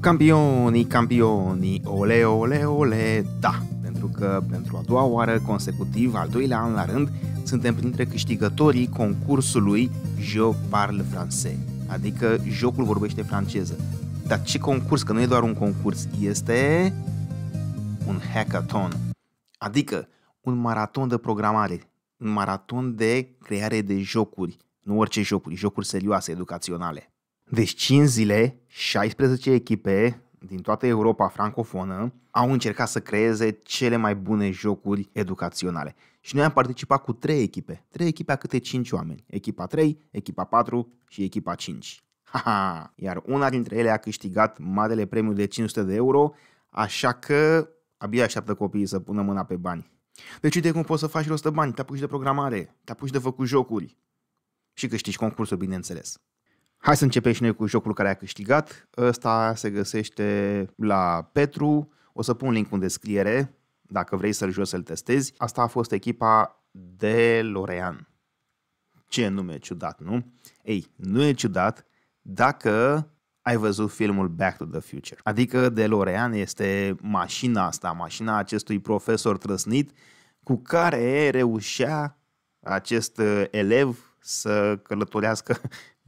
Campioni, campioni, ole, ole, ole, da! Pentru că, pentru a doua oară consecutiv, al doilea an la rând, suntem printre câștigătorii concursului Je parle français, adică jocul vorbește franceză. Dar ce concurs, că nu e doar un concurs, este un hackathon, adică un maraton de programare, un maraton de creare de jocuri, nu orice jocuri, jocuri serioase, educaționale. Deci 5 zile, 16 echipe din toată Europa francofonă au încercat să creeze cele mai bune jocuri educaționale. Și noi am participat cu trei echipe. Trei echipe a câte 5 oameni. Echipa 3, echipa 4 și echipa 5. Ha-ha! Iar una dintre ele a câștigat marele premiu de 500 de euro, așa că abia așteaptă copiii să pună mâna pe bani. Deci uite cum poți să faci rost de bani, te apuci de programare, te apuci de făcut jocuri și câștigi concursul, bineînțeles. Hai să începem și noi cu jocul care a câștigat. Ăsta se găsește la Petru. O să pun link în descriere dacă vrei să-l joci să-l testezi. Asta a fost echipa de Lorean. Ce nume ciudat, nu? Ei, nu e ciudat dacă ai văzut filmul Back to the Future. Adică DeLorean este mașina asta, mașina acestui profesor trăsnit cu care reușea acest uh, elev să călătorească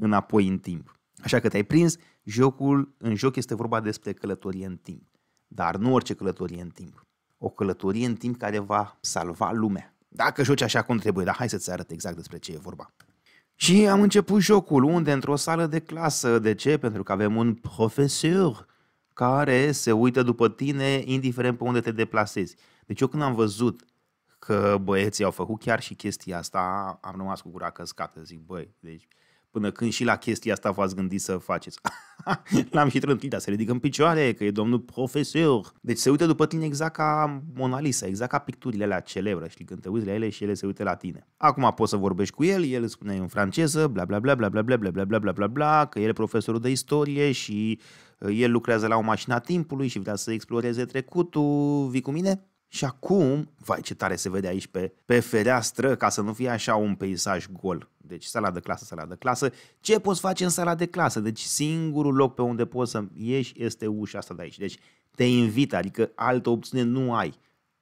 înapoi în timp. Așa că te-ai prins, jocul, în joc este vorba despre călătorie în timp. Dar nu orice călătorie în timp. O călătorie în timp care va salva lumea. Dacă joci așa cum trebuie, dar hai să-ți arăt exact despre ce e vorba. Și am început jocul, unde? Într-o sală de clasă. De ce? Pentru că avem un profesor care se uită după tine, indiferent pe unde te deplasezi. Deci eu când am văzut că băieții au făcut chiar și chestia asta, am rămas cu gura căscată. Zic, băi, deci până când și la chestia asta v-ați gândit să faceți. L-am și trântit, dar se ridică în picioare, că e domnul profesor. Deci se uită după tine exact ca Mona Lisa, exact ca picturile alea celebre, știi, când te uiți la ele și ele se uită la tine. Acum poți să vorbești cu el, el spune în franceză, bla bla bla bla bla bla bla bla bla bla bla bla, că el e profesorul de istorie și el lucrează la o mașină a timpului și vrea să exploreze trecutul, vii cu mine? Și acum, vai ce tare se vede aici pe, pe fereastră, ca să nu fie așa un peisaj gol. Deci sala de clasă, sala de clasă. Ce poți face în sala de clasă? Deci singurul loc pe unde poți să ieși este ușa asta de aici. Deci te invită, adică altă opțiune nu ai.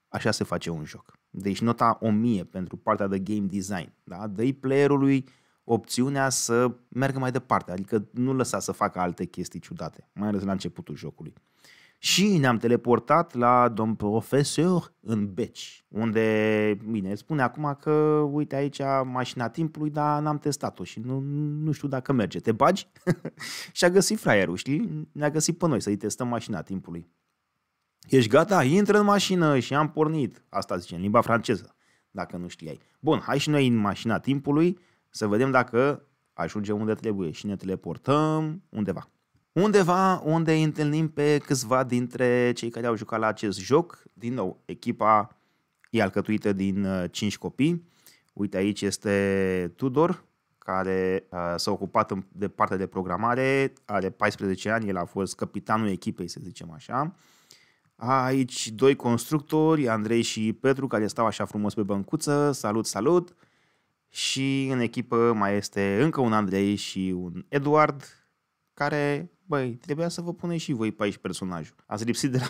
Așa se face un joc. Deci nota 1000 pentru partea de game design. Da? Dă-i playerului opțiunea să meargă mai departe, adică nu lăsa să facă alte chestii ciudate, mai ales la începutul jocului și ne-am teleportat la domn profesor în Beci, unde, bine, spune acum că, uite aici mașina timpului, dar n-am testat-o și nu, nu știu dacă merge. Te bagi? și a găsit fraierul, știi? Ne-a găsit pe noi să-i testăm mașina timpului. Ești gata? Intră în mașină și am pornit. Asta zice în limba franceză, dacă nu știai. Bun, hai și noi în mașina timpului să vedem dacă ajungem unde trebuie și ne teleportăm undeva undeva unde îi întâlnim pe câțiva dintre cei care au jucat la acest joc. Din nou, echipa e alcătuită din 5 uh, copii. Uite aici este Tudor, care uh, s-a ocupat de partea de programare, are 14 ani, el a fost capitanul echipei, să zicem așa. Aici doi constructori, Andrei și Petru, care stau așa frumos pe băncuță, salut, salut! Și în echipă mai este încă un Andrei și un Eduard, care băi, trebuia să vă puneți și voi pe aici personajul. Ați lipsit de la,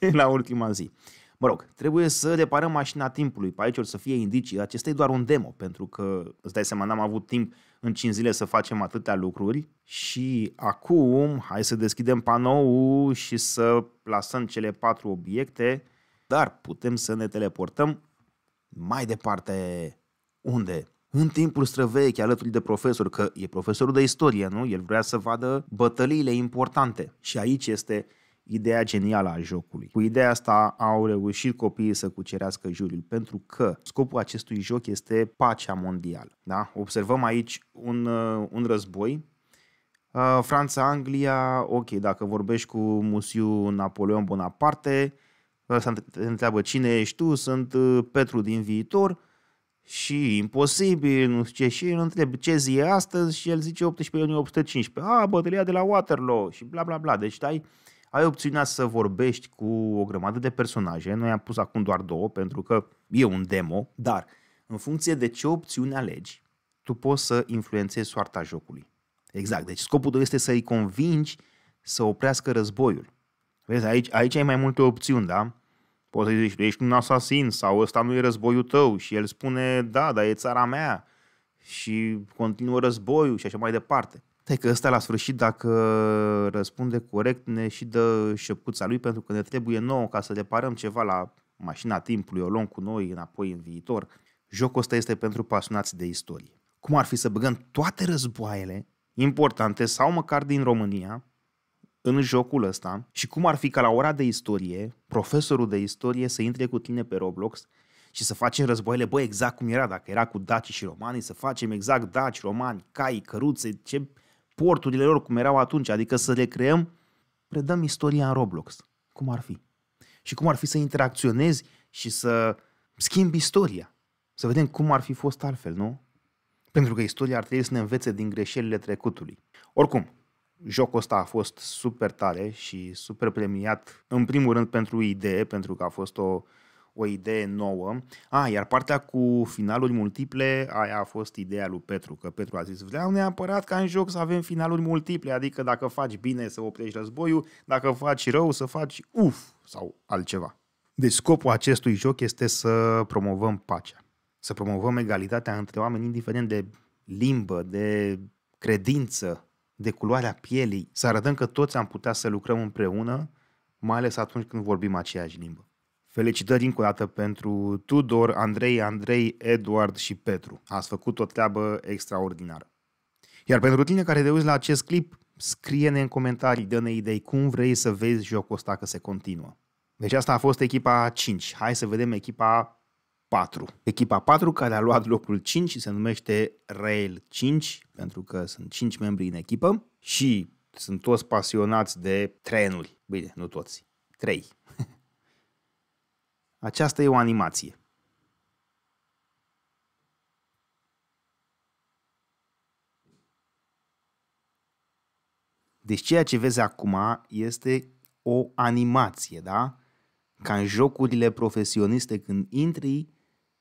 de la ultima zi. Mă rog, trebuie să reparăm mașina timpului. Pe aici o să fie indicii. Acesta e doar un demo, pentru că, îți dai seama, n-am avut timp în 5 zile să facem atâtea lucruri. Și acum, hai să deschidem panoul și să plasăm cele patru obiecte, dar putem să ne teleportăm mai departe. Unde? în timpul străvechi alături de profesor, că e profesorul de istorie, nu? El vrea să vadă bătăliile importante. Și aici este ideea genială a jocului. Cu ideea asta au reușit copiii să cucerească juriul, pentru că scopul acestui joc este pacea mondială. Da? Observăm aici un, uh, un război uh, Franța, Anglia, ok, dacă vorbești cu Musiu Napoleon Bonaparte, uh, se întreabă cine ești tu, sunt Petru din viitor, și imposibil, nu știu ce, și îl întreb ce zi e astăzi și el zice 18 iunie 815. a, bătălia de la Waterloo și bla bla bla. Deci ai, ai opțiunea să vorbești cu o grămadă de personaje, noi am pus acum doar două pentru că e un demo, dar în funcție de ce opțiune alegi, tu poți să influențezi soarta jocului. Exact, deci scopul tău este să i convingi să oprească războiul. Vezi, aici, aici ai mai multe opțiuni, da? Poți să zici, ești un asasin sau ăsta nu e războiul tău și el spune, da, dar e țara mea și continuă războiul și așa mai departe. Te că ăsta la sfârșit, dacă răspunde corect, ne și dă șăpuța lui pentru că ne trebuie nouă ca să deparăm ceva la mașina timpului, o luăm cu noi înapoi în viitor. Jocul ăsta este pentru pasionați de istorie. Cum ar fi să băgăm toate războaiele importante sau măcar din România în jocul ăsta și cum ar fi ca la ora de istorie, profesorul de istorie să intre cu tine pe Roblox și să facem războaiele, bă, exact cum era, dacă era cu daci și romanii, să facem exact daci, romani, cai, căruțe, ce porturile lor cum erau atunci, adică să le creăm, predăm istoria în Roblox. Cum ar fi? Și cum ar fi să interacționezi și să schimbi istoria. Să vedem cum ar fi fost altfel, nu? Pentru că istoria ar trebui să ne învețe din greșelile trecutului. Oricum, jocul ăsta a fost super tare și super premiat, în primul rând pentru idee, pentru că a fost o, o idee nouă. Ah, iar partea cu finaluri multiple, aia a fost ideea lui Petru, că Petru a zis, vreau neapărat ca în joc să avem finaluri multiple, adică dacă faci bine să oprești războiul, dacă faci rău să faci uf sau altceva. Deci scopul acestui joc este să promovăm pacea, să promovăm egalitatea între oameni, indiferent de limbă, de credință, de culoarea pielii, să arătăm că toți am putea să lucrăm împreună, mai ales atunci când vorbim aceeași limbă. Felicitări încă o dată pentru Tudor, Andrei, Andrei, Eduard și Petru. Ați făcut o treabă extraordinară. Iar pentru tine care te uiți la acest clip, scrie-ne în comentarii, dă-ne idei cum vrei să vezi jocul ăsta că se continuă. Deci asta a fost echipa 5. Hai să vedem echipa 4. Echipa 4 care a luat locul 5 și se numește Rail 5 pentru că sunt 5 membri în echipă și sunt toți pasionați de trenuri. Bine, nu toți. 3. Aceasta e o animație. Deci ceea ce vezi acum este o animație, da? Ca în jocurile profesioniste când intri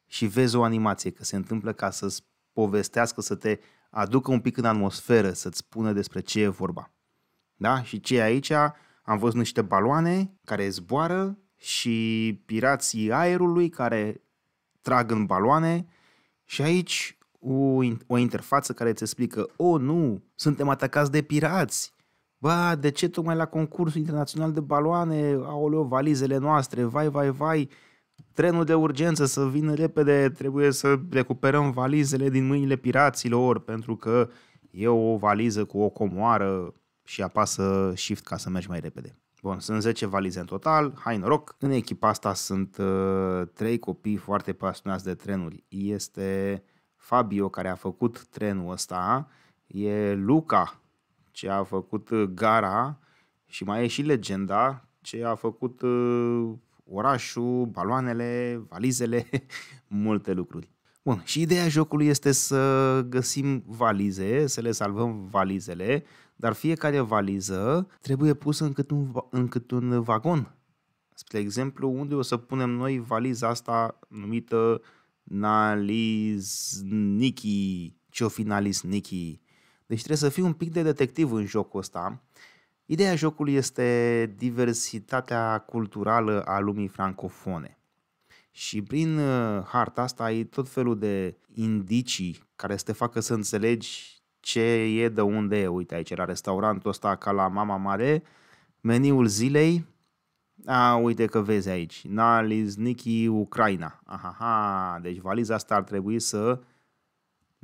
și vezi o animație, că se întâmplă ca să-ți povestească, să te aducă un pic în atmosferă, să-ți spună despre ce e vorba. Da? Și ce aici? Am văzut niște baloane care zboară și pirații aerului care trag în baloane și aici o, o interfață care îți explică O, oh, nu, suntem atacați de pirați! Ba, de ce tocmai la concursul internațional de baloane? Aoleo, valizele noastre, vai, vai, vai! trenul de urgență să vină repede, trebuie să recuperăm valizele din mâinile piraților, pentru că e o valiză cu o comoară și apasă shift ca să mergi mai repede. Bun, sunt 10 valize în total, hai noroc. În echipa asta sunt uh, 3 copii foarte pasionați de trenuri. Este Fabio care a făcut trenul ăsta, e Luca ce a făcut uh, gara și mai e și legenda ce a făcut uh, orașul, baloanele, valizele, multe lucruri. Bun, și ideea jocului este să găsim valize, să le salvăm valizele, dar fiecare valiză trebuie pusă în cât un, în cât un vagon. Spre exemplu, unde o să punem noi valiza asta numită Nalizniki, ce-o fi Nalizniki. Deci trebuie să fii un pic de detectiv în jocul ăsta Ideea jocului este diversitatea culturală a lumii francofone. Și prin uh, harta asta ai tot felul de indicii care să te facă să înțelegi ce e de unde e. Uite aici, la restaurantul ăsta ca la Mama Mare, meniul zilei, a, uite că vezi aici, Niki, Ucraina. Aha, deci valiza asta ar trebui să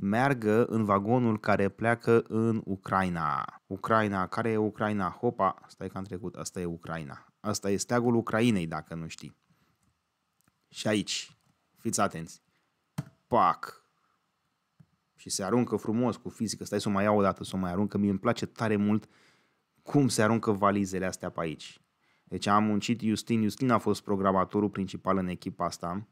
meargă în vagonul care pleacă în Ucraina. Ucraina, care e Ucraina? Hopa, stai că am trecut, asta e Ucraina. Asta e steagul Ucrainei, dacă nu știi. Și aici, fiți atenți. Pac! Și se aruncă frumos cu fizică. Stai să o mai iau o dată, să o mai aruncă. Mie îmi place tare mult cum se aruncă valizele astea pe aici. Deci am muncit Justin. Justin a fost programatorul principal în echipa asta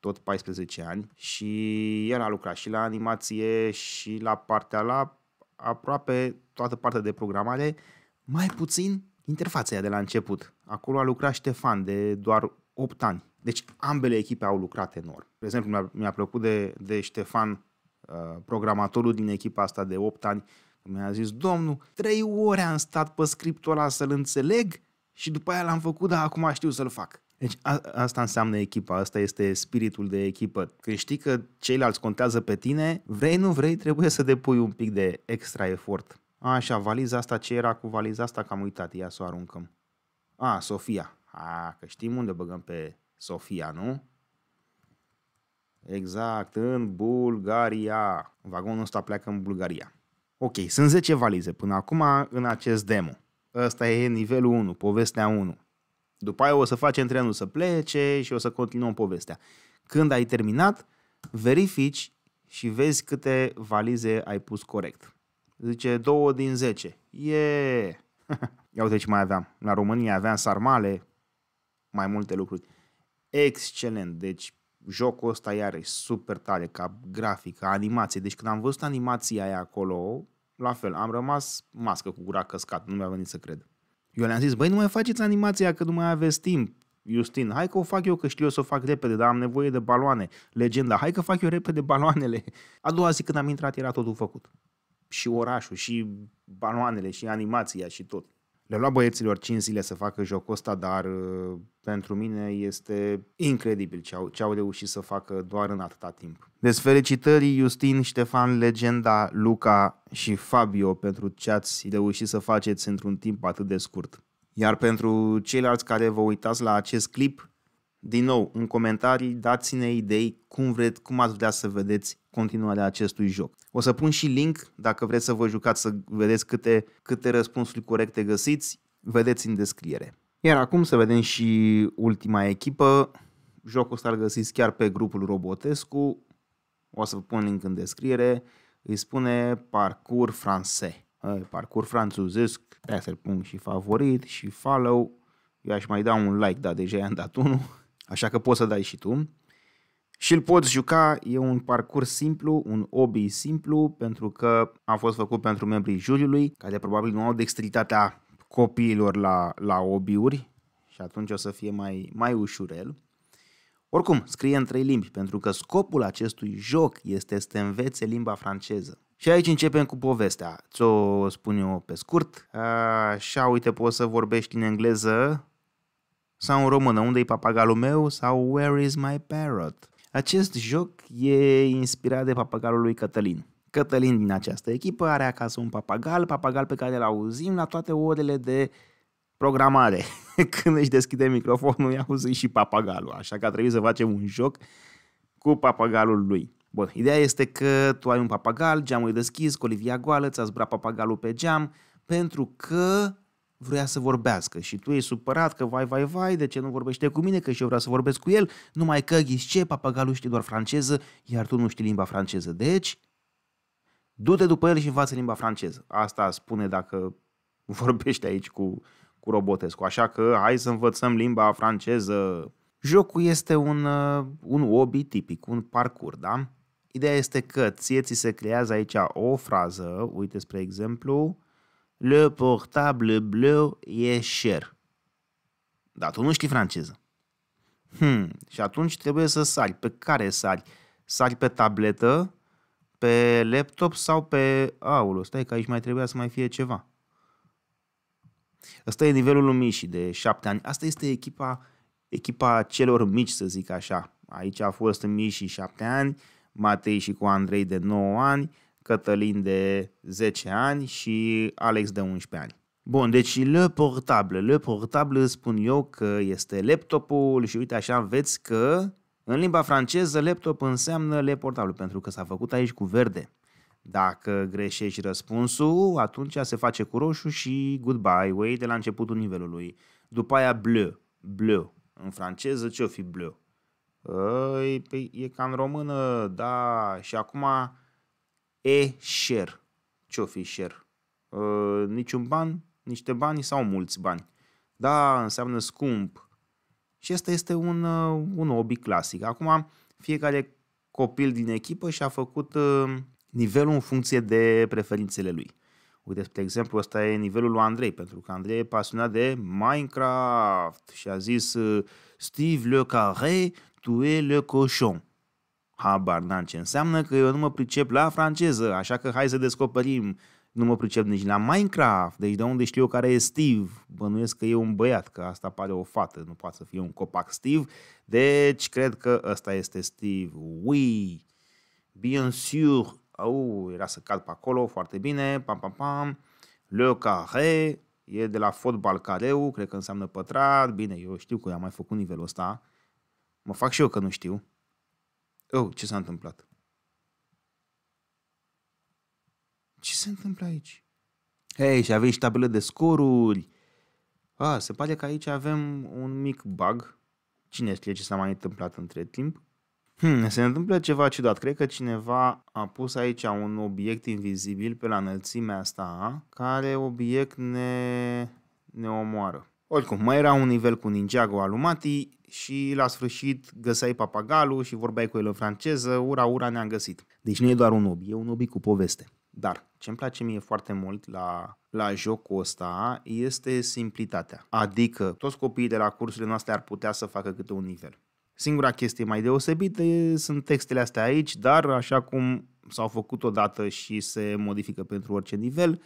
tot 14 ani și el a lucrat și la animație și la partea la aproape toată partea de programare, mai puțin interfața aia de la început. Acolo a lucrat Ștefan de doar 8 ani. Deci ambele echipe au lucrat enorm. De exemplu, mi-a, mi plăcut de, de Ștefan, uh, programatorul din echipa asta de 8 ani, mi-a zis, domnul, trei ore am stat pe scriptul ăla să-l înțeleg și după aia l-am făcut, dar acum știu să-l fac. Deci a, asta înseamnă echipa, asta este spiritul de echipă. Când știi că ceilalți contează pe tine, vrei, nu vrei, trebuie să depui un pic de extra efort. A, așa, valiza asta, ce era cu valiza asta, că am uitat, ia să o aruncăm. A, Sofia. A, că știm unde băgăm pe Sofia, nu? Exact, în Bulgaria. Vagonul ăsta pleacă în Bulgaria. Ok, sunt 10 valize până acum în acest demo. Ăsta e nivelul 1, povestea 1. După aia o să faci antrenul să plece și o să continuăm povestea. Când ai terminat, verifici și vezi câte valize ai pus corect. Zice 2 din 10. Yeah! Ia uite ce mai aveam. La România aveam sarmale, mai multe lucruri. Excelent! Deci jocul ăsta iarăși super tare ca grafică, animație. Deci când am văzut animația aia acolo, la fel, am rămas mască cu gura căscat, nu mi-a venit să cred. Eu le-am zis, băi, nu mai faceți animația că nu mai aveți timp. Justin, hai că o fac eu, că știu eu să o fac repede, dar am nevoie de baloane. Legenda, hai că fac eu repede baloanele. A doua zi când am intrat era totul făcut. Și orașul, și baloanele, și animația, și tot. Le-a luat băieților 5 zile să facă jocul ăsta, dar uh, pentru mine este incredibil ce au, ce au reușit să facă doar în atâta timp. Deci felicitări Justin, Ștefan, Legenda, Luca și Fabio pentru ce ați reușit să faceți într-un timp atât de scurt. Iar pentru ceilalți care vă uitați la acest clip, din nou, în comentarii dați-ne idei cum vreți, cum ați vrea să vedeți continuarea acestui joc. O să pun și link dacă vreți să vă jucați să vedeți câte, câte răspunsuri corecte găsiți, vedeți în descriere. Iar acum să vedem și ultima echipă. Jocul ăsta îl găsiți chiar pe grupul Robotescu. O să vă pun link în descriere. Îi spune Parcours francez. Parcurs franțuzesc. Trebuie să-l pun și favorit și follow. Eu aș mai da un like, dar deja i-am dat unul așa că poți să dai și tu. Și îl poți juca, e un parcurs simplu, un obi simplu, pentru că a fost făcut pentru membrii juriului, care probabil nu au dexteritatea copiilor la, la obiuri, și atunci o să fie mai, mai ușurel. Oricum, scrie în trei limbi, pentru că scopul acestui joc este să te învețe limba franceză. Și aici începem cu povestea. Ți-o spun eu pe scurt. Așa, uite, poți să vorbești în engleză sau în română, unde e papagalul meu? Sau Where is my parrot? Acest joc e inspirat de papagalul lui Cătălin. Cătălin din această echipă are acasă un papagal, papagal pe care îl auzim la toate orele de programare. Când își deschide microfonul, îi auzi și papagalul, așa că a trebuit să facem un joc cu papagalul lui. Bun, ideea este că tu ai un papagal, geamul e deschis, colivia goală, ți-a zburat papagalul pe geam, pentru că vrea să vorbească și tu ești supărat că vai, vai, vai, de ce nu vorbește cu mine, că și eu vreau să vorbesc cu el, numai că ghisce, papagalul știe doar franceză, iar tu nu știi limba franceză. Deci, du-te după el și învață limba franceză. Asta spune dacă vorbește aici cu, cu Robotescu. Așa că hai să învățăm limba franceză. Jocul este un, uh, un obi tipic, un parcurs, da? Ideea este că ție ți se creează aici o frază, uite spre exemplu, le portable bleu e cher. Dar tu nu știi franceză. Hmm, și atunci trebuie să sari. Pe care sari? Sari pe tabletă, pe laptop sau pe... Aulă, stai că aici mai trebuia să mai fie ceva. Asta e nivelul lui Mișii de șapte ani. Asta este echipa, echipa celor mici, să zic așa. Aici a fost Mișii șapte ani, Matei și cu Andrei de 9 ani, Cătălin de 10 ani și Alex de 11 ani. Bun, deci le portable. Le portable spun eu că este laptopul și uite așa veți că în limba franceză laptop înseamnă le portable pentru că s-a făcut aici cu verde. Dacă greșești răspunsul, atunci se face cu roșu și goodbye way de la începutul nivelului. După aia bleu, bleu. În franceză ce-o fi bleu? Păi, e ca în română, da, și acum e-share. Ce-o fi share? Uh, niciun ban, niște bani sau mulți bani. Da, înseamnă scump. Și asta este un, uh, un obi clasic. Acum, fiecare copil din echipă și-a făcut uh, nivelul în funcție de preferințele lui. Uite, spre exemplu, ăsta e nivelul lui Andrei, pentru că Andrei e pasionat de Minecraft și a zis Steve le carré, tu e le cochon. Habar n-am ce înseamnă că eu nu mă pricep la franceză, așa că hai să descoperim. Nu mă pricep nici la Minecraft, deci de unde știu eu care e Steve? Bănuiesc că e un băiat, că asta pare o fată, nu poate să fie un copac Steve. Deci cred că ăsta este Steve. Oui, bien sûr. Au, oh, era să cad pe acolo, foarte bine. Pam, pam, pam. Le carré, e de la fotbal careu, cred că înseamnă pătrat. Bine, eu știu că am mai făcut nivelul ăsta. Mă fac și eu că nu știu. Oh, ce s-a întâmplat? Ce se întâmplă aici? Hei, și aveți și tabelă de scoruri. A, se pare că aici avem un mic bug. Cine știe ce s-a mai întâmplat între timp? Hmm, se întâmplă ceva ciudat. Cred că cineva a pus aici un obiect invizibil pe la înălțimea asta, care obiect ne, ne omoară. Oricum, mai era un nivel cu Ninjago Alumati, și la sfârșit găseai papagalul și vorbeai cu el în franceză, ura, ura, ne-am găsit. Deci nu e doar un obi, e un obi cu poveste. Dar ce îmi place mie foarte mult la, la jocul ăsta este simplitatea. Adică toți copiii de la cursurile noastre ar putea să facă câte un nivel. Singura chestie mai deosebită sunt textele astea aici, dar așa cum s-au făcut odată și se modifică pentru orice nivel,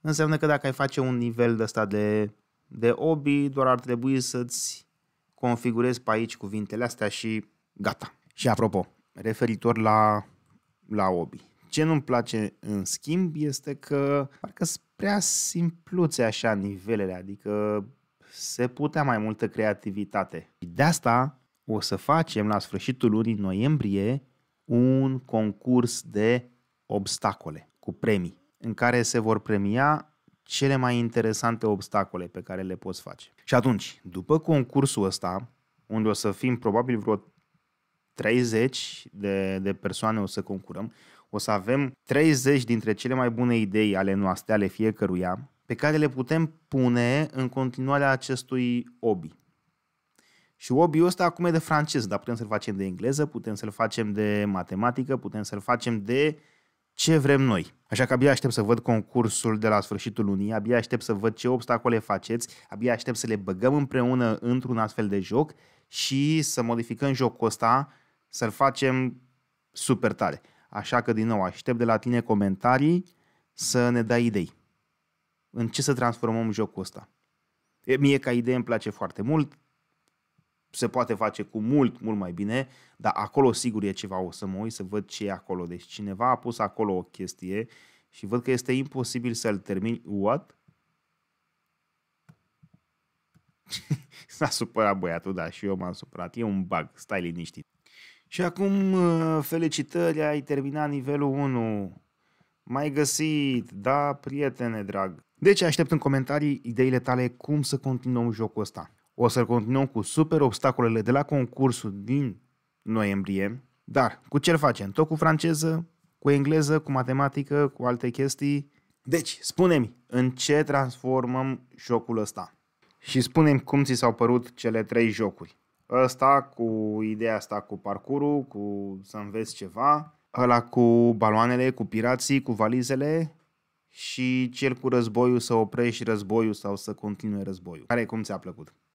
înseamnă că dacă ai face un nivel de ăsta de, de obi, doar ar trebui să-ți configurez pe aici cuvintele astea și gata. Și apropo, referitor la, la obi. Ce nu-mi place în schimb este că parcă sunt prea simpluțe așa nivelele, adică se putea mai multă creativitate. De asta o să facem la sfârșitul lunii noiembrie un concurs de obstacole cu premii, în care se vor premia cele mai interesante obstacole pe care le poți face. Și atunci, după concursul ăsta, unde o să fim probabil vreo 30 de, de persoane o să concurăm, o să avem 30 dintre cele mai bune idei ale noastre, ale fiecăruia, pe care le putem pune în continuarea acestui obi. Și obiul ăsta acum e de francez, dar putem să-l facem de engleză, putem să-l facem de matematică, putem să-l facem de uh, ce vrem noi. Așa că abia aștept să văd concursul de la sfârșitul lunii, abia aștept să văd ce obstacole faceți, abia aștept să le băgăm împreună într-un astfel de joc și să modificăm jocul ăsta, să-l facem super tare. Așa că, din nou, aștept de la tine comentarii să ne dai idei. În ce să transformăm jocul ăsta? Mie ca idee îmi place foarte mult, se poate face cu mult, mult mai bine, dar acolo sigur e ceva, o să mă uit să văd ce e acolo. Deci cineva a pus acolo o chestie și văd că este imposibil să-l termini. What? S-a supărat băiatul, da, și eu m-am supărat. E un bug, stai liniștit. Și acum, uh, felicitări, ai terminat nivelul 1. Mai găsit, da, prietene drag. Deci aștept în comentarii ideile tale cum să continuăm jocul ăsta. O să continuăm cu super obstacolele de la concursul din noiembrie, dar cu ce facem? Tot cu franceză, cu engleză, cu matematică, cu alte chestii. Deci, spunem în ce transformăm jocul ăsta. Și spunem cum ți s-au părut cele trei jocuri. Ăsta cu ideea asta cu parcurul, cu să înveți ceva, ăla cu baloanele, cu pirații, cu valizele și cel cu războiul să oprești războiul sau să continue războiul. Care cum ți-a plăcut?